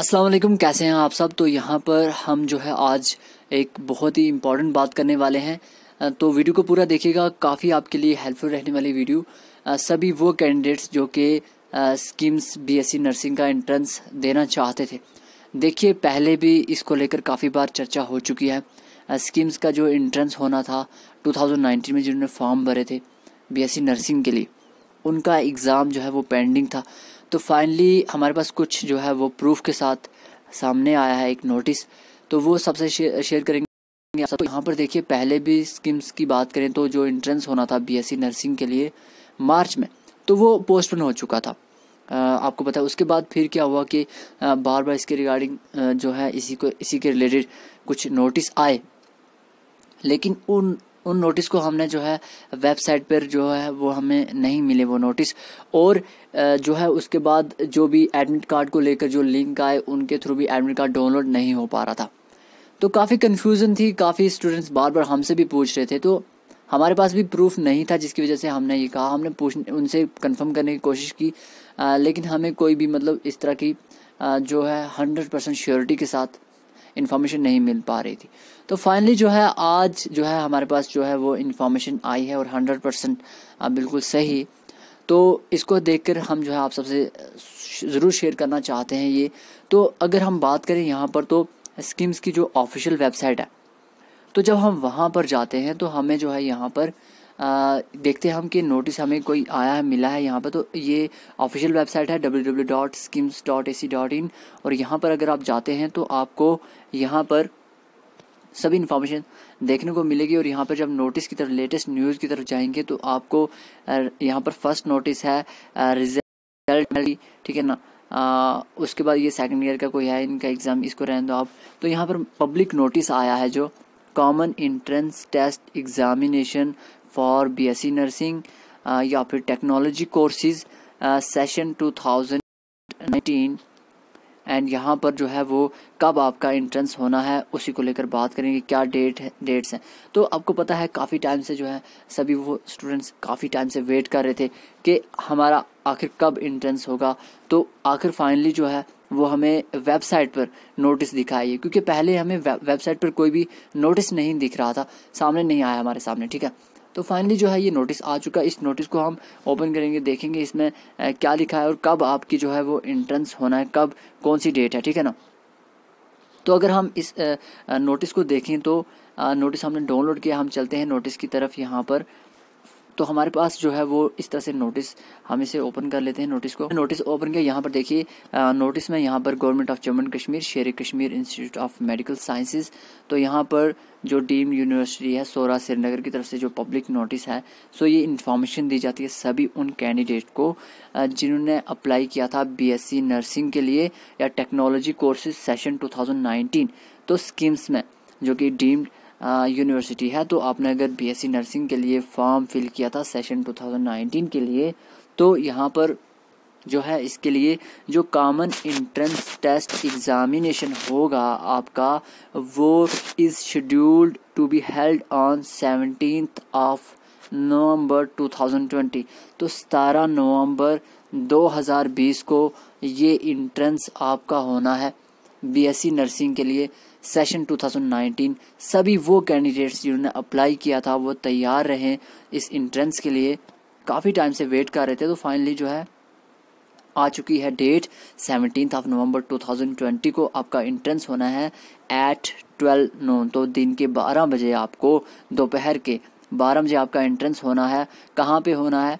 अस्सलाम कैसे हैं आप सब तो यहाँ पर हम जो है आज एक बहुत ही इम्पॉर्टेंट बात करने वाले हैं तो वीडियो को पूरा देखिएगा काफ़ी आपके लिए हेल्पफुल रहने वाली वीडियो सभी वो कैंडिडेट्स जो कि स्कीम्स बीएससी नर्सिंग का एंट्रेंस देना चाहते थे देखिए पहले भी इसको लेकर काफ़ी बार चर्चा हो चुकी है स्कीम्स का जो इंट्रेंस होना था टू में जिन्होंने फॉर्म भरे थे बी नर्सिंग के लिए उनका एग्ज़ाम जो है वो पेंडिंग था तो फाइनली हमारे पास कुछ जो है वो प्रूफ के साथ सामने आया है एक नोटिस तो वो सबसे शेयर, करेंगे तो यहाँ पर देखिए पहले भी स्कीम्स की बात करें तो जो इंट्रेंस होना था बीएससी नर्सिंग के लिए मार्च में तो वो पोस्टपोन हो चुका था आपको पता है उसके बाद फिर क्या हुआ कि बार बार इसके रिगार्डिंग जो है इसी को इसी के रिलेटेड कुछ नोटिस आए लेकिन उन उन नोटिस को हमने जो है वेबसाइट पर जो है वो हमें नहीं मिले वो नोटिस और जो है उसके बाद जो भी एडमिट कार्ड को लेकर जो लिंक आए उनके थ्रू भी एडमिट कार्ड डाउनलोड नहीं हो पा रहा था तो काफ़ी कन्फ्यूज़न थी काफ़ी स्टूडेंट्स बार बार हमसे भी पूछ रहे थे तो हमारे पास भी प्रूफ नहीं था जिसकी वजह से हमने ये कहा हमने पूछ उनसे कंफर्म करने की कोशिश की आ, लेकिन हमें कोई भी मतलब इस तरह की आ, जो है हंड्रेड परसेंट श्योरिटी के साथ इन्फॉर्मेशन नहीं मिल पा रही थी तो फाइनली जो है आज जो है हमारे पास जो है वो इन्फॉर्मेशन आई है और हंड्रेड परसेंट बिल्कुल सही तो इसको देखकर हम जो है आप सबसे ज़रूर शेयर करना चाहते हैं ये तो अगर हम बात करें यहाँ पर तो स्कीम्स की जो ऑफिशियल वेबसाइट है तो जब हम वहाँ पर जाते हैं तो हमें जो है यहाँ पर देखते हैं हम कि नोटिस हमें कोई आया है मिला है यहाँ पर तो ये ऑफिशियल वेबसाइट है W W dot dot A C dot in और यहाँ पर अगर आप जाते हैं तो आपको यहाँ पर सभी इन्फॉर्मेशन देखने को मिलेगी और यहाँ पर जब नोटिस की तरफ लेटेस्ट न्यूज़ की तरफ जाएंगे तो आपको यहाँ पर फर्स्ट नोटिस है रिजल्ट ठीक है ना आ, उसके बाद ये सेकंड ईयर का कोई है इनका एग्ज़ाम इसको रहने दो आप तो यहाँ पर पब्लिक नोटिस आया है जो common entrance test examination for B S C nursing या फिर टेक्नोलॉजी कोर्सेज सेशन 2019 एंड यहाँ पर जो है वो कब आपका एंट्रेंस होना है उसी को लेकर बात करेंगे क्या डेट है डेट्स हैं तो आपको पता है काफ़ी टाइम से जो है सभी वो स्टूडेंट्स काफ़ी टाइम से वेट कर रहे थे कि हमारा आखिर कब इंट्रेंस होगा तो आखिर फाइनली जो है वो हमें वेबसाइट पर नोटिस दिखाई क्योंकि पहले हमें वेबसाइट पर कोई भी नोटिस नहीं दिख रहा था सामने नहीं आया हमारे सामने ठीक है तो फाइनली जो है ये नोटिस आ चुका है इस नोटिस को हम ओपन करेंगे देखेंगे इसमें क्या लिखा है और कब आपकी जो है वो इंट्रेंस होना है कब कौन सी डेट है ठीक है ना तो अगर हम इस नोटिस को देखें तो नोटिस हमने डाउनलोड किया हम चलते हैं नोटिस की तरफ यहाँ पर तो हमारे पास जो है वो इस तरह से नोटिस हम इसे ओपन कर लेते हैं नोटिस को नोटिस ओपन किया यहाँ पर देखिए नोटिस में यहाँ पर government of Jammu and Kashmir Sher Kashmir institute of medical sciences तो यहाँ पर जो डीम यूनिवर्सिटी है सोरा श्रीनगर की तरफ से जो पब्लिक नोटिस है सो ये इन्फॉर्मेशन दी जाती है सभी उन कैंडिडेट को जिन्होंने अप्लाई किया था बीएससी नर्सिंग के लिए या टेक्नोलॉजी कोर्सेज सेशन 2019 तो स्कीम्स में जो कि डीम्ड यूनिवर्सिटी है तो आपने अगर बीएससी नर्सिंग के लिए फॉर्म फिल किया था सेशन 2019 के लिए तो यहाँ पर जो है इसके लिए जो कॉमन इंट्रेंस टेस्ट एग्ज़ामिनेशन होगा आपका वो is scheduled to be held on seventeen of November 2020 तो सतारह नवंबर 2020 को ये इंट्रेंस आपका होना है बीएससी नर्सिंग के लिए सेशन 2019 सभी वो कैंडिडेट्स जिन्होंने अप्लाई किया था वो तैयार रहे इस इंट्रेंस के लिए काफ़ी टाइम से वेट कर रहे थे तो फाइनली जो है आ चुकी है डेट सेवनटीन ऑफ नवंबर 2020 को आपका इंट्रेंस होना है एट ट्वेल्व नोन तो दिन के 12 बजे आपको दोपहर के 12 बजे आपका एंट्रेंस होना है कहाँ पे होना है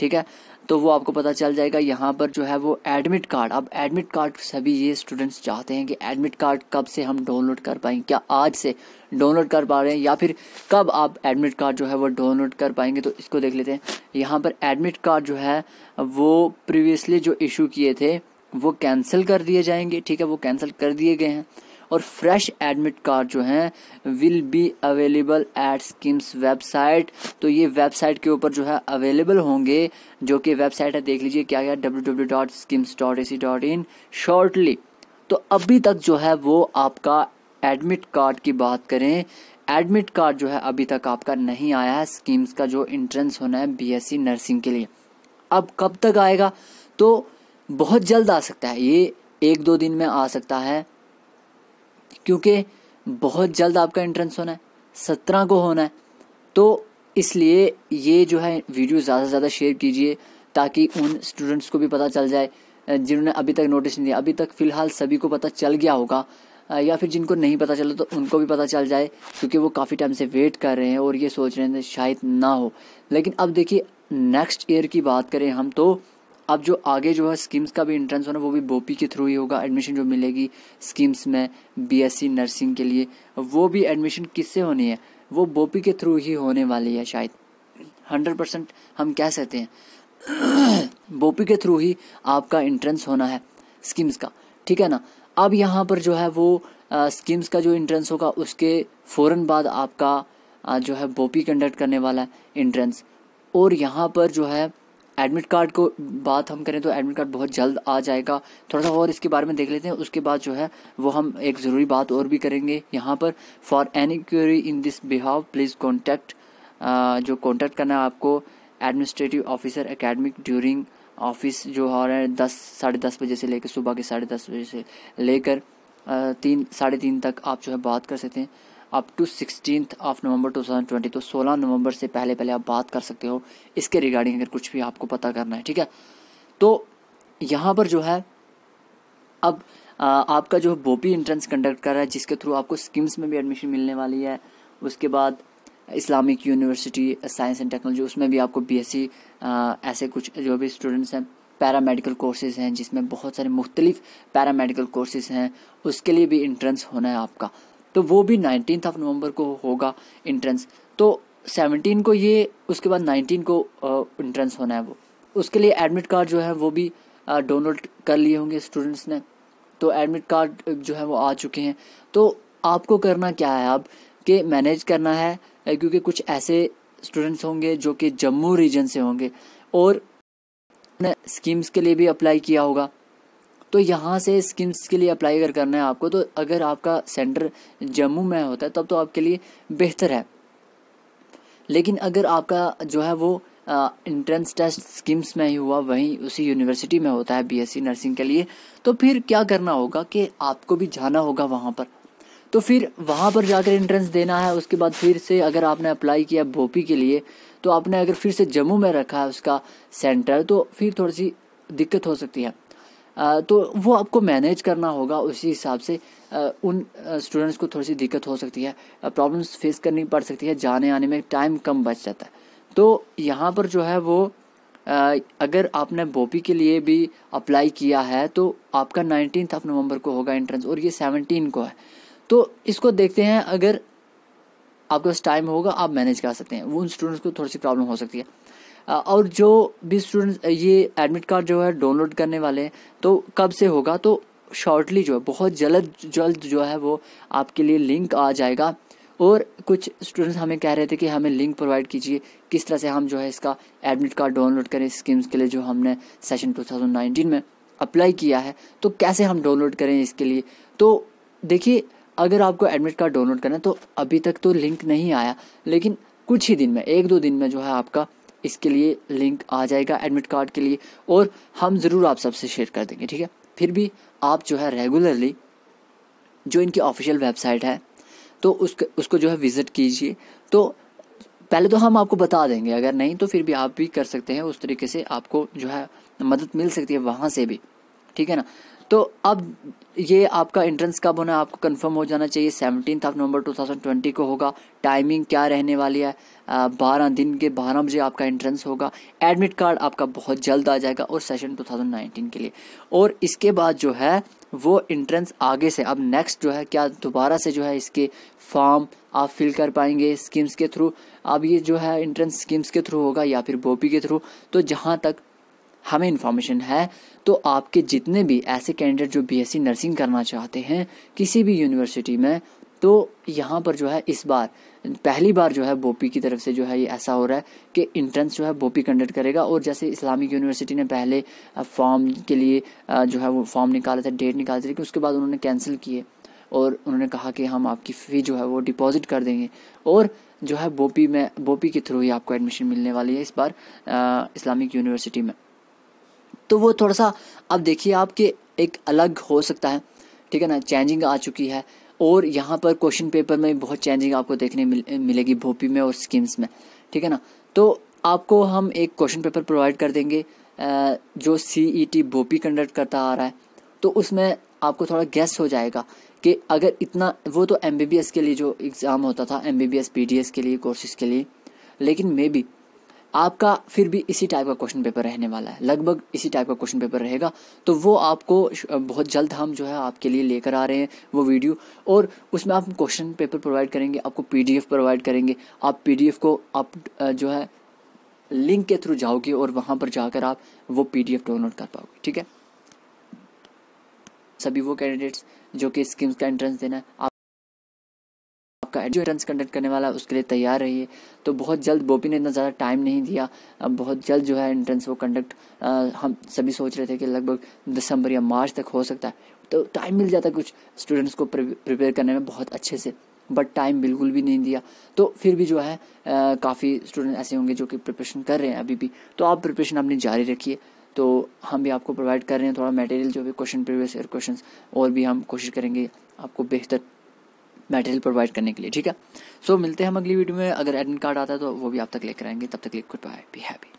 ठीक है तो वो आपको पता चल जाएगा यहाँ पर जो है वो एडमिट कार्ड अब एडमिट कार्ड सभी ये स्टूडेंट्स चाहते हैं कि एडमिट कार्ड कब से हम डाउनलोड कर पाएंगे क्या आज से डाउनलोड कर पा रहे हैं या फिर कब आप एडमिट कार्ड जो है वो डाउनलोड कर पाएंगे तो इसको देख लेते हैं यहाँ पर एडमिट कार्ड जो है वो प्रीवियसली जो इशू किए थे वो कैंसिल कर दिए जाएंगे ठीक है वो कैंसिल कर दिए गए हैं और फ्रेश एडमिट कार्ड जो हैं will be available at SKIMS website तो ये वेबसाइट के ऊपर जो है अवेलेबल होंगे जो कि वेबसाइट है देख लीजिए क्या क्या W W dot SKIMS dot A C dot in shortly तो अभी तक जो है वो आपका एडमिट कार्ड की बात करें एडमिट कार्ड जो है अभी तक आपका नहीं आया है स्कीम्स का जो इंट्रेंस होना है बीएससी नर्सिंग के लिए अब कब तक आएगा तो बहुत जल्द आ सकता है ये एक दो दिन में आ सकता है क्योंकि बहुत जल्द आपका एंट्रेंस होना है सत्रह को होना है तो इसलिए ये जो है वीडियो ज़्यादा से ज़्यादा शेयर कीजिए ताकि उन स्टूडेंट्स को भी पता चल जाए जिन्होंने अभी तक नोटिस नहीं दिया अभी तक फ़िलहाल सभी को पता चल गया होगा या फिर जिनको नहीं पता चला तो उनको भी पता चल जाए क्योंकि वो काफ़ी टाइम से वेट कर रहे हैं और ये सोच रहे हैं शायद ना हो लेकिन अब देखिए नेक्स्ट ईयर की बात करें हम तो अब जो आगे जो है स्कीम्स का भी इंट्रेंस होना वो भी बोपी के थ्रू ही होगा एडमिशन जो मिलेगी स्कीम्स में बीएससी नर्सिंग के लिए वो भी एडमिशन किससे होनी है वो बोपी के थ्रू ही होने वाली है शायद हंड्रेड परसेंट हम कह सकते हैं बोपी के थ्रू ही आपका इंट्रेंस होना है स्कीम्स का ठीक है ना अब यहाँ पर जो है वो स्कीम्स का जो इंट्रेंस होगा उसके फ़ौर बाद आपका आ, जो है बोपी कंडक्ट करने वाला है इंट्रेंस और यहाँ पर जो है एडमिट कार्ड को बात हम करें तो एडमिट कार्ड बहुत जल्द आ जाएगा थोड़ा सा और इसके बारे में देख लेते हैं उसके बाद जो है वो हम एक ज़रूरी बात और भी करेंगे यहाँ पर for any query in this behalf please contact जो कॉन्टैक्ट करना है आपको administrative officer academic during office जो हो रहा है दस साढ़े दस बजे से लेकर सुबह के साढ़े दस बजे से लेकर तीन साढ़े तीन तक आप जो है बात कर सकते हैं up to sixteen of November 2020 तो 16 नवंबर से पहले पहले आप बात कर सकते हो इसके रिगार्डिंग अगर कुछ भी आपको पता करना है ठीक है तो यहाँ पर जो है अब आ, आपका जो बोपी इंट्रेंस कंडक्ट कर रहा है जिसके थ्रू आपको स्कीम्स में भी एडमिशन मिलने वाली है उसके बाद Islamic university science and technology उसमें भी आपको बीएससी ऐसे कुछ जो भी स्टूडेंट्स हैं पैरा मेडिकल कोर्सेज हैं जिसमें बहुत सारे मुख्तलिफ पैरा मेडिकल कोर्सेज हैं उसके लिए भी इंट्रेंस होना है आपका तो वो भी नाइनटीन ऑफ नवंबर को होगा इंट्रेंस तो सेवनटीन को ये उसके बाद नाइनटीन को इंट्रेंस होना है वो उसके लिए एडमिट कार्ड जो है वो भी डाउनलोड कर लिए होंगे स्टूडेंट्स ने तो एडमिट कार्ड जो है वो आ चुके हैं तो आपको करना क्या है अब कि मैनेज करना है क्योंकि कुछ ऐसे स्टूडेंट्स होंगे जो कि जम्मू रीजन से होंगे और स्कीम्स के लिए भी अप्लाई किया होगा तो यहाँ से स्कीम्स के लिए अप्लाई अगर करना है आपको तो अगर आपका सेंटर जम्मू में होता है तब तो आपके लिए बेहतर है लेकिन अगर आपका जो है वो इंट्रेंस टेस्ट स्कीम्स में ही हुआ वहीं उसी यूनिवर्सिटी में होता है बीएससी नर्सिंग के लिए तो फिर क्या करना होगा कि आपको भी जाना होगा वहाँ पर तो फिर वहाँ पर जाकर इंट्रेंस देना है उसके बाद फिर से अगर आपने अप्लाई किया भोपी के लिए तो आपने अगर फिर से जम्मू में रखा है उसका सेंटर तो फिर थोड़ी सी दिक्कत हो सकती है तो वो आपको मैनेज करना होगा उसी हिसाब से उन स्टूडेंट्स को थोड़ी सी दिक्कत हो सकती है प्रॉब्लम्स फेस करनी पड़ सकती है जाने आने में टाइम कम बच जाता है तो यहाँ पर जो है वो अगर आपने बोपी के लिए भी अप्लाई किया है तो आपका नाइनटीन ऑफ नवंबर को होगा एंट्रेंस और ये सेवनटीन को है तो इसको देखते हैं अगर आपके पास टाइम होगा आप मैनेज कर सकते हैं वो उन स्टूडेंट्स को थोड़ी सी प्रॉब्लम हो सकती है और जो भी स्टूडेंट्स ये एडमिट कार्ड जो है डाउनलोड करने वाले हैं तो कब से होगा तो शॉर्टली जो है बहुत जल्द जल्द जो है वो आपके लिए लिंक आ जाएगा और कुछ स्टूडेंट्स हमें कह रहे थे कि हमें लिंक प्रोवाइड कीजिए किस तरह से हम जो है इसका एडमिट कार्ड डाउनलोड करें स्कीम्स के लिए जो हमने सेशन 2019 में अप्लाई किया है तो कैसे हम डाउनलोड करें इसके लिए तो देखिए अगर आपको एडमिट कार्ड डाउनलोड करना है तो अभी तक तो लिंक नहीं आया लेकिन कुछ ही दिन में एक दो दिन में जो है आपका इसके लिए लिंक आ जाएगा एडमिट कार्ड के लिए और हम ज़रूर आप सबसे शेयर कर देंगे ठीक है फिर भी आप जो है रेगुलरली जो इनकी ऑफिशियल वेबसाइट है तो उसके उसको जो है विज़िट कीजिए तो पहले तो हम आपको बता देंगे अगर नहीं तो फिर भी आप भी कर सकते हैं उस तरीके से आपको जो है मदद मिल सकती है वहाँ से भी ठीक है ना तो अब ये आपका एंट्रेंस कब होना है आपको कंफर्म हो जाना चाहिए सेवनटीन ऑफ नवंबर 2020 को होगा टाइमिंग क्या रहने वाली है बारह दिन के बारह बजे आपका एंट्रेंस होगा एडमिट कार्ड आपका बहुत जल्द आ जाएगा और सेशन 2019 के लिए और इसके बाद जो है वो इंट्रेंस आगे से अब नेक्स्ट जो है क्या दोबारा से जो है इसके फॉर्म आप फिल कर पाएंगे स्कीम्स के थ्रू अब ये जो है इंट्रेंस स्कीम्स के थ्रू होगा या फिर बोपी के थ्रू तो जहाँ तक हमें इन्फॉर्मेशन है तो आपके जितने भी ऐसे कैंडिडेट जो बी नर्सिंग करना चाहते हैं किसी भी यूनिवर्सिटी में तो यहाँ पर जो है इस बार पहली बार जो है बोपी की तरफ से जो है ये ऐसा हो रहा है कि इंट्रेंस जो है बोपी कंडक्ट करेगा और जैसे इस्लामिक यूनिवर्सिटी ने पहले फॉर्म के लिए जो है वो फॉर्म निकाला था डेट निकाला थे लेकिन उसके बाद उन्होंने कैंसिल किए और उन्होंने कहा कि हम आपकी फ़ी जो है वो डिपॉजिट कर देंगे और जो है बोपी में बोपी के थ्रू ही आपको एडमिशन मिलने वाली है इस बार इस्लामिक यूनिवर्सिटी में तो वो थोड़ा सा अब देखिए आपके एक अलग हो सकता है ठीक है ना चेंजिंग आ चुकी है और यहाँ पर क्वेश्चन पेपर में बहुत चेंजिंग आपको देखने मिल, मिलेगी भोपी में और स्कीम्स में ठीक है ना तो आपको हम एक क्वेश्चन पेपर प्रोवाइड कर देंगे जो C E T BOPEE conduct करता आ रहा है तो उसमें आपको थोड़ा गैस हो जाएगा कि अगर इतना वो तो एम बी बी एस के लिए जो एग्ज़ाम होता था M B B S B D S के लिए कोर्सेज़ के लिए लेकिन मे बी आपका फिर भी इसी टाइप का क्वेश्चन पेपर रहने वाला है लगभग इसी टाइप का क्वेश्चन पेपर रहेगा तो वो आपको बहुत जल्द हम जो है आपके लिए लेकर आ रहे हैं वो वीडियो और उसमें आप क्वेश्चन पेपर प्रोवाइड करेंगे आपको पीडीएफ प्रोवाइड करेंगे आप पीडीएफ को आप जो है लिंक के थ्रू जाओगे और वहाँ पर जाकर आप वो पी डाउनलोड कर पाओगे ठीक है सभी वो कैंडिडेट्स जो कि स्कीम्स का एंट्रेंस देना है आप का एडवेटन कंडक्ट करने वाला उसके लिए तैयार रहिए तो बहुत जल्द बोपी ने इतना ज़्यादा टाइम नहीं दिया बहुत जल्द जो है एंट्रेंस वो कंडक्ट हम सभी सोच रहे थे कि लगभग दिसंबर या मार्च तक हो सकता है तो टाइम मिल जाता कुछ स्टूडेंट्स को प्रिपेयर करने में बहुत अच्छे से बट टाइम बिल्कुल भी नहीं दिया तो फिर भी जो है काफ़ी स्टूडेंट ऐसे होंगे जो कि प्रिपरेशन कर रहे हैं अभी भी तो आप प्रिपरेशन अपनी जारी रखिए तो हम भी आपको प्रोवाइड कर रहे हैं थोड़ा मटेरियल जो भी क्वेश्चन प्रीवियस ईयर क्वेश्चन और भी हम कोशिश करेंगे आपको बेहतर मेटेरियल प्रोवाइड करने के लिए ठीक है सो so, मिलते हैं हम अगली वीडियो में अगर एडमिट कार्ड आता है तो वो भी आप तक लेकर आएंगे तब तक लिए कर पाए बी हैप्पी